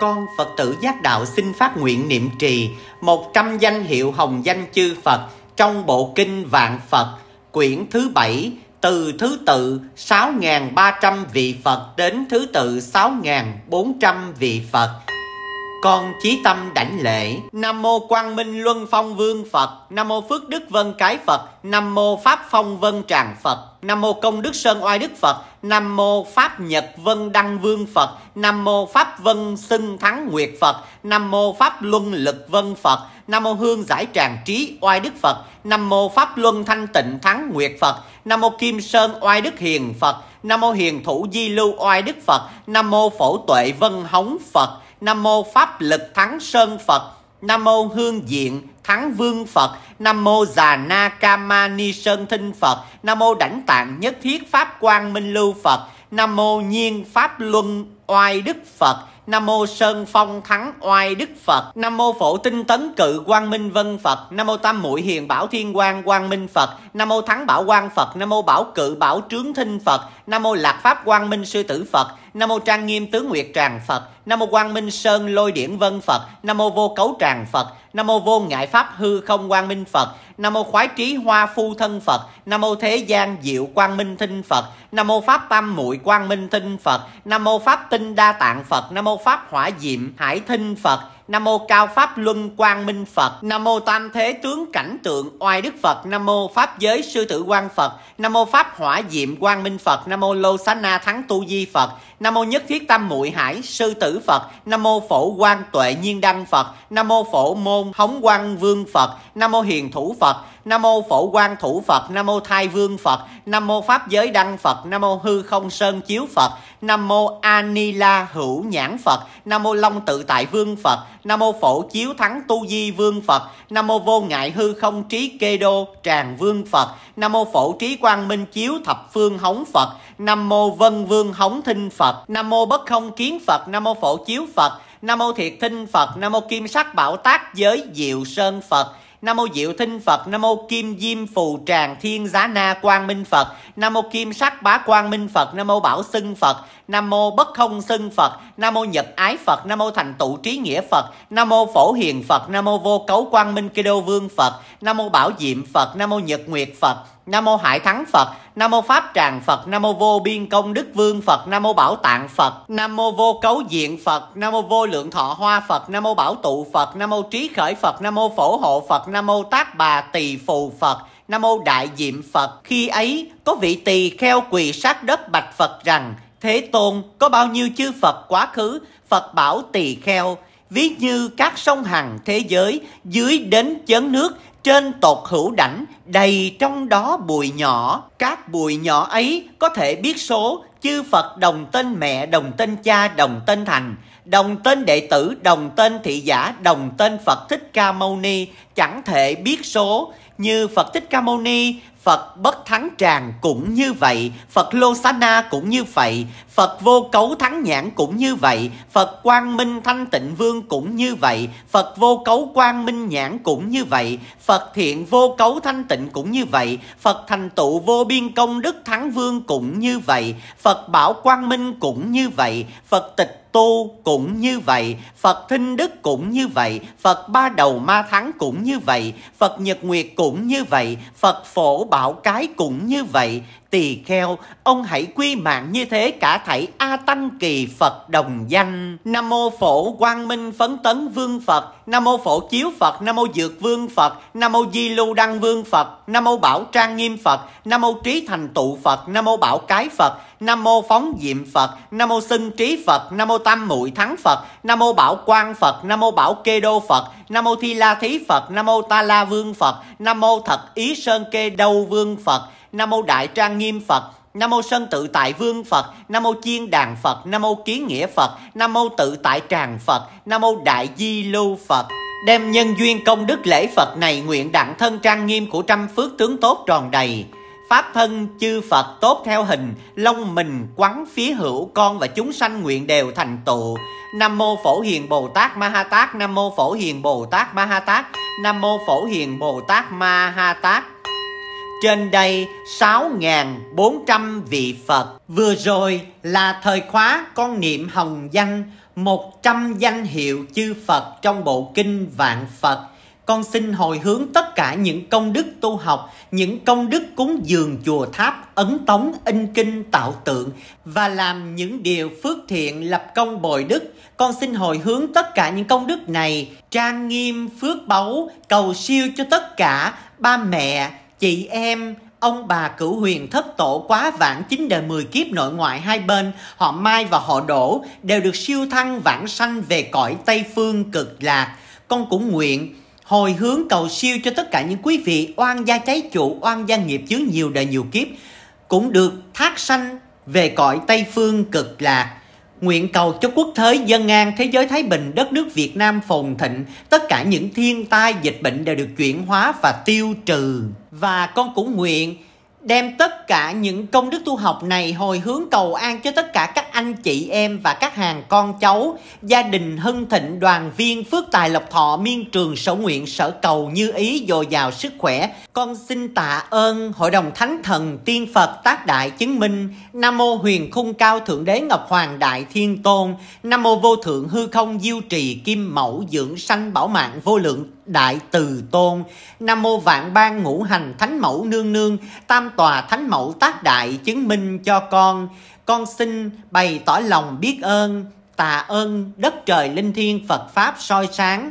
con Phật tử giác đạo xin phát nguyện niệm trì 100 danh hiệu hồng danh chư Phật trong bộ kinh Vạn Phật, quyển thứ 7, từ thứ tự 6.300 vị Phật đến thứ tự 6.400 vị Phật con chí tâm đảnh lễ nam mô quang minh luân phong vương phật nam mô phước đức vân cái phật nam mô pháp phong vân tràng phật nam mô công đức sơn oai đức phật nam mô pháp nhật vân đăng vương phật nam mô pháp vân xưng thắng nguyệt phật nam mô pháp luân lực vân phật nam mô hương giải tràng trí oai đức phật nam mô pháp luân thanh tịnh thắng nguyệt phật nam mô kim sơn oai đức hiền phật nam mô hiền thủ di lưu oai đức phật nam mô phổ tuệ vân hống phật Nam mô pháp lực thắng sơn Phật. Nam mô hương diện thắng vương Phật. Nam mô già na kama ni sơn thinh Phật. Nam mô đảnh tạng nhất thiết pháp quang minh lưu Phật. Nam mô nhiên pháp luân oai đức Phật. Nam mô Sơn Phong Thắng Oai Đức Phật. Nam mô Phổ Tinh Tấn Cự Quang Minh Vân Phật. Nam mô Tam mũi Hiền Bảo Thiên Quang Quang Minh Phật. Nam mô Thắng Bảo Quang Phật. Nam mô Bảo Cự Bảo Trướng Thinh Phật. Nam mô Lạc Pháp Quang Minh Sư Tử Phật. Nam mô Trang Nghiêm Tứ Nguyệt Tràng Phật, Nam mô Quang Minh Sơn Lôi Điển Vân Phật, Nam mô Vô Cấu Tràng Phật, Nam mô Vô Ngại Pháp Hư Không Quang Minh Phật, Nam mô khoái trí hoa phu thân Phật, Nam mô thế gian diệu quang minh thinh Phật, Nam mô pháp tam muội quang minh thinh Phật, Nam mô pháp tinh đa tạng Phật, Nam mô pháp hỏa diệm hải thinh Phật. Nam mô Cao Pháp Luân Quang Minh Phật. Nam mô Tam Thế Tướng Cảnh Tượng Oai Đức Phật. Nam mô Pháp Giới Sư Tử Quang Phật. Nam mô Pháp Hỏa Diệm Quang Minh Phật. Nam mô Lô Sá Na Thắng Tu Di Phật. Nam mô Nhất Thiết Tam Muội Hải Sư Tử Phật. Nam mô Phổ Quang Tuệ Nhiên Đăng Phật. Nam mô Phổ Môn Hống Quang Vương Phật. Nam mô Hiền Thủ Phật. Phật, Nam mô Phổ Quang Thủ Phật, Nam mô Thai Vương Phật, Nam mô Pháp Giới Đăng Phật, Nam mô Hư Không Sơn Chiếu Phật, Nam mô Anila Hữu Nhãn Phật, Nam mô Long Tự Tại Vương Phật, Nam mô Phổ Chiếu Thắng Tu Di Vương Phật, Nam mô Vô Ngại Hư Không Trí Kê Đô Tràng Vương Phật, Nam mô Phổ Trí Quang Minh Chiếu Thập Phương Hống Phật, Nam mô Vân Vương Hống Thinh Phật, Nam mô Bất Không Kiến Phật, Nam mô Phổ Chiếu Phật, Nam mô Thiệt Thinh Phật, Nam mô Kim Sắc Bảo Tác Giới Diệu Sơn Phật. Nam mô Diệu Thinh Phật, Nam mô Kim Diêm Phù Tràng Thiên Giá Na Quang Minh Phật, Nam mô Kim Sắc Bá Quang Minh Phật, Nam mô Bảo Xưng Phật, Nam mô bất không xưng Phật, Nam mô nhật ái Phật, Nam mô thành tụ trí nghĩa Phật, Nam mô phổ hiền Phật, Nam mô vô cấu quang minh kia đô vương Phật, Nam mô bảo diệm Phật, Nam mô nhật nguyệt Phật, Nam mô Hải Thắng Phật, Nam mô Pháp Tràng Phật, Nam mô Vô Biên Công Đức Vương Phật, Nam mô Bảo Tạng Phật, Nam mô Vô Cấu Diện Phật, Nam mô Vô Lượng Thọ Hoa Phật, Nam mô Bảo Tụ Phật, Nam mô Trí Khởi Phật, Nam mô Phổ Hộ Phật, Nam mô Tác Bà Tỳ Phù Phật, Nam mô Đại Diệm Phật. Khi ấy, có vị tỳ kheo quỳ sát đất bạch Phật rằng: Thế Tôn có bao nhiêu chư Phật quá khứ, Phật bảo tỳ kheo, ví như các sông hằng thế giới, dưới đến chấn nước, trên tột hữu đảnh, đầy trong đó bụi nhỏ. Các bụi nhỏ ấy có thể biết số, chư Phật đồng tên mẹ, đồng tên cha, đồng tên thành, đồng tên đệ tử, đồng tên thị giả, đồng tên Phật Thích Ca Mâu Ni, chẳng thể biết số, như Phật Thích Ca Mâu Ni, Phật bất thắng tràng cũng như vậy, Phật Lô Sá Na cũng như vậy, Phật vô cấu thắng nhãn cũng như vậy, Phật quang minh thanh tịnh vương cũng như vậy, Phật vô cấu quang minh nhãn cũng như vậy, Phật thiện vô cấu thanh tịnh cũng như vậy, Phật thành tựu vô biên công đức thắng vương cũng như vậy, Phật bảo quang minh cũng như vậy, Phật tịch tu cũng như vậy, Phật thinh đức cũng như vậy, Phật ba đầu ma thắng cũng như vậy, Phật nhật nguyệt cũng như vậy, Phật phổ bảo cái cũng như vậy, tỳ kheo ông hãy quy mạng như thế cả thảy a tăng kỳ phật đồng danh nam mô phổ quang minh phấn tấn vương phật nam mô phổ chiếu phật nam mô dược vương phật nam mô di lưu đăng vương phật nam mô bảo trang nghiêm phật nam mô trí thành tụ phật nam mô bảo cái phật nam mô phóng diệm phật nam mô xưng trí phật nam mô tam muội thắng phật nam mô bảo quang phật nam mô bảo kê đô phật nam mô thi la thí phật nam mô ta la vương phật nam mô thật ý sơn kê đâu vương phật Nam Mô Đại Trang Nghiêm Phật, Nam Mô Sơn Tự Tại Vương Phật, Nam Mô Chiên Đàn Phật, Nam Mô Kiến Nghĩa Phật, Nam Mô Tự Tại Tràng Phật, Nam Mô Đại Di Lưu Phật. Đem nhân duyên công đức lễ Phật này nguyện đặng thân trang nghiêm của trăm phước tướng tốt tròn đầy. Pháp thân chư Phật tốt theo hình, long mình quắn phía hữu con và chúng sanh nguyện đều thành tựu. Nam mô Phổ Hiền Bồ Tát Ma Ha Tát, Nam mô Phổ Hiền Bồ Tát Ma Ha Tát, Nam mô Phổ Hiền Bồ Tát Ma Ha Tát. Trên đây 6.400 vị Phật. Vừa rồi là thời khóa con niệm hồng danh, 100 danh hiệu chư Phật trong bộ kinh Vạn Phật. Con xin hồi hướng tất cả những công đức tu học, những công đức cúng dường chùa tháp, ấn tống, in kinh, tạo tượng và làm những điều phước thiện lập công bồi đức. Con xin hồi hướng tất cả những công đức này, trang nghiêm, phước báu, cầu siêu cho tất cả ba mẹ, chị em ông bà cửu huyền thất tổ quá vãng chính đời mười kiếp nội ngoại hai bên họ mai và họ đổ đều được siêu thăng vãng sanh về cõi tây phương cực lạc con cũng nguyện hồi hướng cầu siêu cho tất cả những quý vị oan gia trái chủ oan gia nghiệp chứa nhiều đời nhiều kiếp cũng được thác sanh về cõi tây phương cực lạc Nguyện cầu cho quốc thế dân an, thế giới thái bình, đất nước Việt Nam phồn thịnh, tất cả những thiên tai dịch bệnh đều được chuyển hóa và tiêu trừ. Và con cũng nguyện đem tất cả những công đức tu học này hồi hướng cầu an cho tất cả các anh chị em và các hàng con cháu, gia đình hưng thịnh đoàn viên phước tài lộc thọ miên trường sở nguyện sở cầu như ý dồi dào sức khỏe. Con xin tạ ơn Hội đồng Thánh Thần Tiên Phật Tác Đại Chứng Minh, Nam Mô Huyền Khung Cao Thượng Đế Ngọc Hoàng Đại Thiên Tôn, Nam Mô Vô Thượng Hư Không Diêu Trì Kim Mẫu Dưỡng Sanh Bảo Mạng Vô Lượng Đại Từ Tôn, Nam Mô Vạn Ban Ngũ Hành Thánh Mẫu Nương Nương, Tam tòa thánh mẫu tác đại chứng minh cho con con xin bày tỏ lòng biết ơn tạ ơn đất trời linh thiên phật pháp soi sáng